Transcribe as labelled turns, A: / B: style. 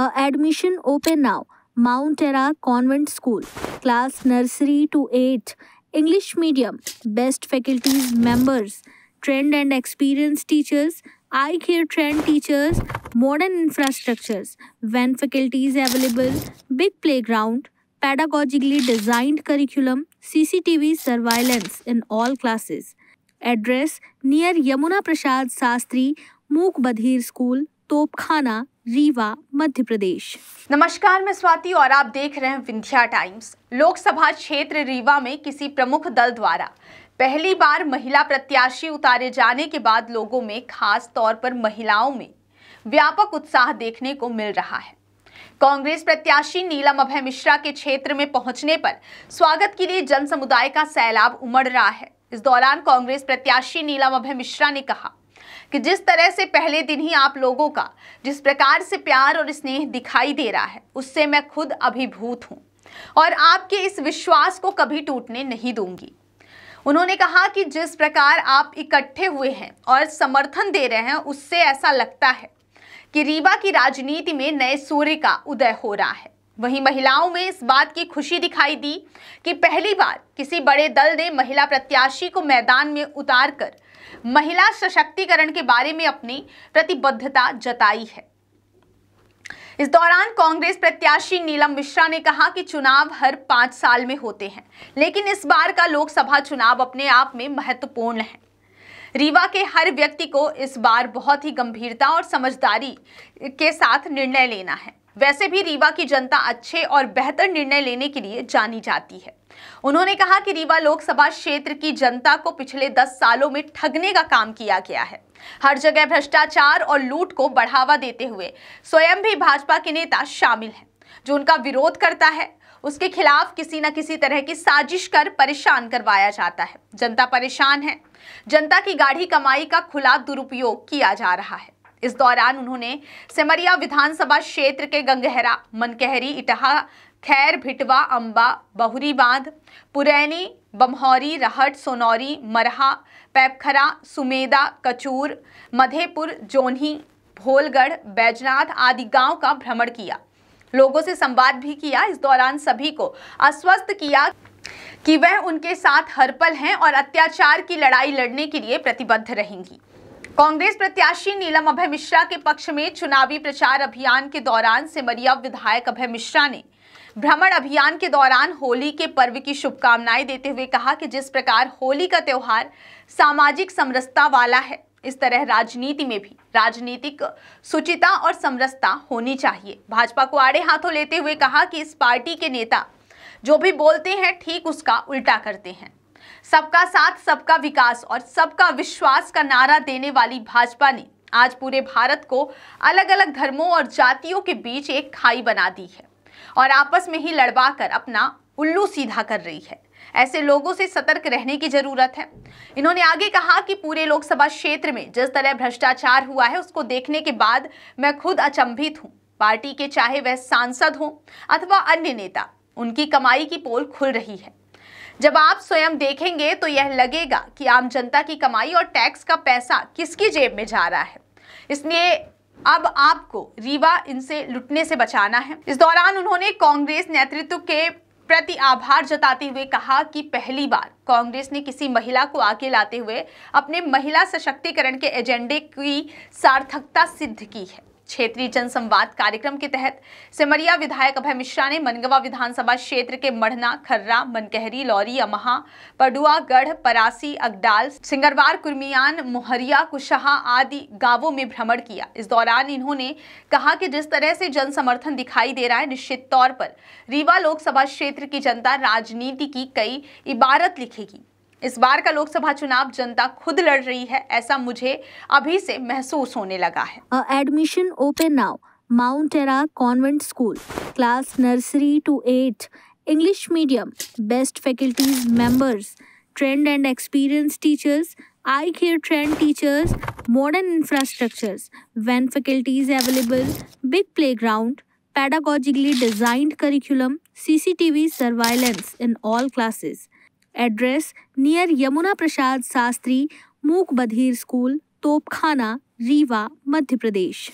A: Admission open now Mount Era convent school class nursery to eight English medium best faculties members trained and experienced teachers, eye care trained teachers, modern infrastructures, van faculties available, big playground, pedagogically designed curriculum, CCTV surveillance in all classes. Address near Yamuna Prasad Sastri, Mook Badhir School, Topkhana, Rewa Madhya
B: Pradesh नमस्कार मैं स्वाति और आप देख रहे हैं Vindhya times Lok Sabha क्षेत्र रीवा में किसी प्रमुख दल द्वारा पहली बार महिला प्रत्याशी उतारे जाने के बाद लोगों में खास तौर पर महिलाओं में व्यापक उत्साह देखने को मिल रहा है कांग्रेस प्रत्याशी नीलम अभय मिश्रा के क्षेत्र में पहुंचने पर स्वागत के लिए जन समुदाय का सैलाब उमड़ रहा है इस दौरान कांग्रेस प्रत्याशी नीलम अभय मिश्रा ने कहा कि जिस तरह से पहले दिन ही आप लोगों का जिस प्रकार से प्यार और स्नेह दिखाई दे रहा है उससे मैं खुद अभिभूत हूँ और आपके इस विश्वास को कभी टूटने नहीं दूंगी उन्होंने कहा कि जिस प्रकार आप इकट्ठे हुए हैं और समर्थन दे रहे हैं उससे ऐसा लगता है कि रीवा की राजनीति में नए सूर्य का उदय हो रहा है वहीं महिलाओं में इस बात की खुशी दिखाई दी कि पहली बार किसी बड़े दल ने महिला प्रत्याशी को मैदान में उतारकर कर महिला सशक्तिकरण के बारे में अपनी प्रतिबद्धता जताई है इस दौरान कांग्रेस प्रत्याशी नीलम मिश्रा ने कहा कि चुनाव हर पांच साल में होते हैं लेकिन इस बार का लोकसभा चुनाव अपने आप में महत्वपूर्ण है रीवा के हर व्यक्ति को इस बार बहुत ही गंभीरता और समझदारी के साथ निर्णय लेना है वैसे भी रीवा की जनता अच्छे और बेहतर निर्णय लेने के लिए जानी जाती है उन्होंने कहा कि रीवा लोकसभा क्षेत्र की जनता को पिछले दस सालों में ठगने का काम किया गया है हर जगह भ्रष्टाचार और लूट को बढ़ावा देते हुए स्वयं भी भाजपा के नेता शामिल हैं जो उनका विरोध करता है उसके खिलाफ किसी न किसी तरह की साजिश कर परेशान करवाया जाता है जनता परेशान है जनता की गाढ़ी कमाई का खुला दुरुपयोग किया जा रहा है इस दौरान उन्होंने सेमरिया विधानसभा क्षेत्र के गंगहरा मनकहरी इटहा खैर भिटवा अम्बा बहुरी बांध पुरैनी बमहौरी राहट सोनौरी मरहा पैपखरा सुमेदा कचूर मधेपुर जोनही भोलगढ़ बैजनाथ आदि गांव का भ्रमण किया लोगों से संवाद भी किया इस दौरान सभी को आश्वस्त किया कि वह उनके साथ हर पल हैं और अत्याचार की लड़ाई लड़ने के लिए प्रतिबद्ध रहेंगी कांग्रेस प्रत्याशी नीलम अभय मिश्रा के पक्ष में चुनावी प्रचार अभियान के दौरान सिमरिया विधायक अभय मिश्रा ने भ्रमण अभियान के दौरान होली के पर्व की शुभकामनाएं देते हुए कहा कि जिस प्रकार होली का त्यौहार सामाजिक समरसता वाला है इस तरह राजनीति में भी राजनीतिक सुचिता और समरसता होनी चाहिए भाजपा को आड़े हाथों लेते हुए कहा कि इस पार्टी के नेता जो भी बोलते हैं ठीक उसका उल्टा करते हैं सबका साथ सबका विकास और सबका विश्वास का नारा देने वाली भाजपा ने आज पूरे भारत को अलग अलग धर्मों और जातियों के बीच एक खाई बना दी है और आपस में ही लड़वा कर अपना उल्लू सीधा कर रही है ऐसे लोगों से सतर्क रहने की जरूरत है इन्होंने आगे कहा कि पूरे लोकसभा क्षेत्र में जिस तरह भ्रष्टाचार हुआ है उसको देखने के बाद मैं खुद अचंभित हूँ पार्टी के चाहे वह सांसद हों अथवा अन्य नेता उनकी कमाई की पोल खुल रही है जब आप स्वयं देखेंगे तो यह लगेगा कि आम जनता की कमाई और टैक्स का पैसा किसकी जेब में जा रहा है इसलिए अब आपको रीवा इनसे लुटने से बचाना है इस दौरान उन्होंने कांग्रेस नेतृत्व के प्रति आभार जताते हुए कहा कि पहली बार कांग्रेस ने किसी महिला को आगे लाते हुए अपने महिला सशक्तिकरण के एजेंडे की सार्थकता सिद्ध की है क्षेत्रीय जनसंवाद कार्यक्रम के तहत सिमरिया विधायक अभय मिश्रा ने मनगवा विधानसभा क्षेत्र के मढ़ना खर्रा मनकहरी लौरी अमहा पडुआ गढ़ परासी अगडाल सिंगरवार कुर्मियान मोहरिया कुशहा आदि गांवों में भ्रमण किया इस दौरान इन्होंने कहा कि जिस तरह से जन समर्थन दिखाई दे रहा है निश्चित तौर पर रीवा लोकसभा क्षेत्र की जनता राजनीति की कई इबारत लिखेगी इस बार का लोकसभा चुनाव जनता खुद लड़ रही है ऐसा मुझे अभी से महसूस होने लगा
A: है admission open now Mount Era convent school class nursery to eight English medium best faculty members trained and experience teachers I care trained teachers modern infrastructures van faculties available big play ground pedagogically designed curriculum C C T V surveillance in all classes address near Yamuna Prasad Shastri Mook Badhir school तोपखाना Rewa Madhya Pradesh